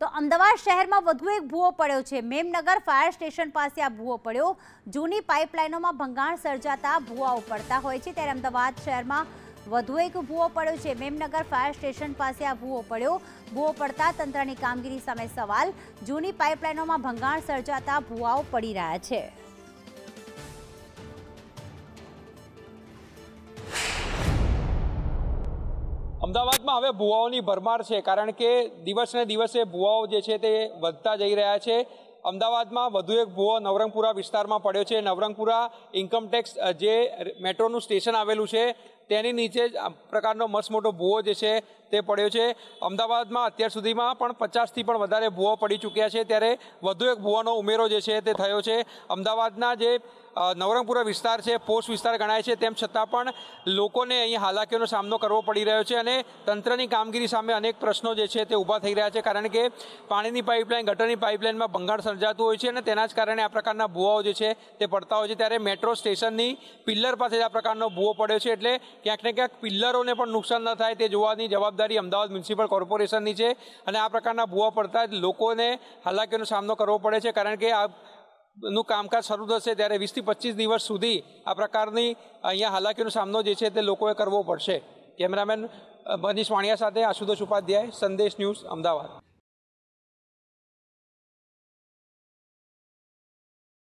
તો અમદાવાદ શહેરમાં વધુ એક ભૂવો પડ્યો છે મેમનગર ફાયર સ્ટેશન પાસે આ ભૂવો પડ્યો જૂની પાઇપલાઇનોમાં ભંગાણ સર્જાતા ભૂવાઓ પડતા હોય છે ત્યારે અમદાવાદ શહેરમાં વધુ એક ભૂવો પડ્યો છે મેમનગર ફાયર સ્ટેશન પાસે આ ભૂવો પડ્યો ભૂવો પડતા તંત્રની કામગીરી સામે સવાલ જૂની પાઇપલાઇનોમાં ભંગાણ સર્જાતા ભૂવાઓ પડી રહ્યા છે અમદાવાદમાં હવે ભુવાઓની ભરમાર છે કારણ કે દિવસને દિવસે ભુવાઓ જે છે તે વધતા જઈ રહ્યા છે અમદાવાદમાં વધુ એક ભુવો નવરંગપુરા વિસ્તારમાં પડ્યો છે નવરંગપુરા ઇન્કમટેક્સ જે મેટ્રોનું સ્ટેશન આવેલું છે તેની નીચે જ પ્રકારનો મસ્ત મોટો ભૂવો જે છે તે પડ્યો છે અમદાવાદમાં અત્યાર સુધીમાં પણ પચાસથી પણ વધારે ભૂવો પડી ચૂક્યા છે ત્યારે વધુ એક ભૂવાનો ઉમેરો જે છે તે થયો છે અમદાવાદના જે નવરંગપુરા વિસ્તાર છે પોસ્ટ વિસ્તાર ગણાય છે તેમ છતાં પણ લોકોને અહીં હાલાકીઓનો સામનો કરવો પડી રહ્યો છે અને તંત્રની કામગીરી સામે અનેક પ્રશ્નો જે છે તે ઊભા થઈ રહ્યા છે કારણ કે પાણીની પાઇપલાઇન ગટરની પાઇપલાઇનમાં ભંગાણ સર્જાતું હોય છે અને તેના જ કારણે આ પ્રકારના ભૂવાઓ જે છે તે પડતા હોય છે ત્યારે મેટ્રો સ્ટેશનની પિલ્લર પાસે જ આ પ્રકારનો ભૂવો પડ્યો છે એટલે ક્યાંક ને ક્યાંક પિલ્લરોને પણ નુકસાન ન થાય તે જોવાની જવાબદારી અમદાવાદ મ્યુનિસિપલ કોર્પોરેશનની છે અને આ પ્રકારના ભૂવા પડતા જ લોકોને હાલાકીનો સામનો કરવો પડે છે કારણ કે આ નું કામકાજ શરૂ થશે ત્યારે વીસથી પચીસ દિવસ સુધી આ પ્રકારની અહીંયા હાલાકીનો સામનો જે છે તે લોકોએ કરવો પડશે કેમેરામેન મનીષ વાણિયા સાથે આશુતોષ ઉપાધ્યાય સંદેશ ન્યૂઝ અમદાવાદ